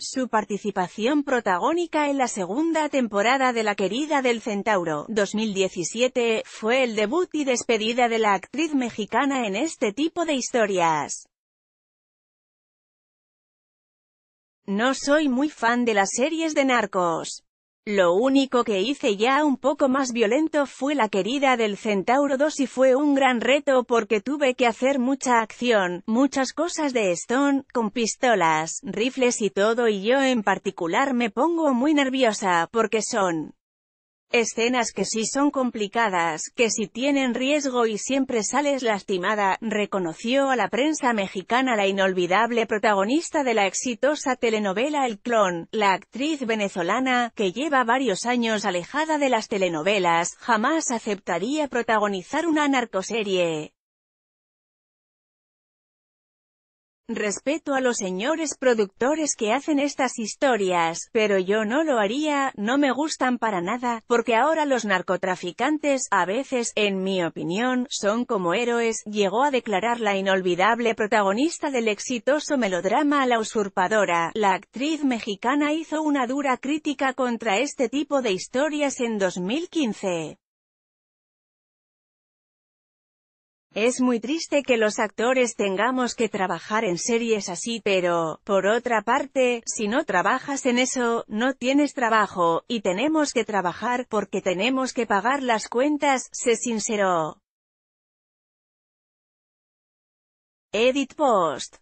Su participación protagónica en la segunda temporada de La querida del centauro, 2017, fue el debut y despedida de la actriz mexicana en este tipo de historias. No soy muy fan de las series de narcos. Lo único que hice ya un poco más violento fue la querida del Centauro 2 y fue un gran reto porque tuve que hacer mucha acción, muchas cosas de Stone, con pistolas, rifles y todo y yo en particular me pongo muy nerviosa, porque son Escenas que sí son complicadas, que sí tienen riesgo y siempre sales lastimada, reconoció a la prensa mexicana la inolvidable protagonista de la exitosa telenovela El Clon, la actriz venezolana, que lleva varios años alejada de las telenovelas, jamás aceptaría protagonizar una narcoserie. Respeto a los señores productores que hacen estas historias, pero yo no lo haría, no me gustan para nada, porque ahora los narcotraficantes, a veces, en mi opinión, son como héroes, llegó a declarar la inolvidable protagonista del exitoso melodrama La usurpadora. La actriz mexicana hizo una dura crítica contra este tipo de historias en 2015. Es muy triste que los actores tengamos que trabajar en series así pero, por otra parte, si no trabajas en eso, no tienes trabajo, y tenemos que trabajar porque tenemos que pagar las cuentas, se sinceró. Edit Post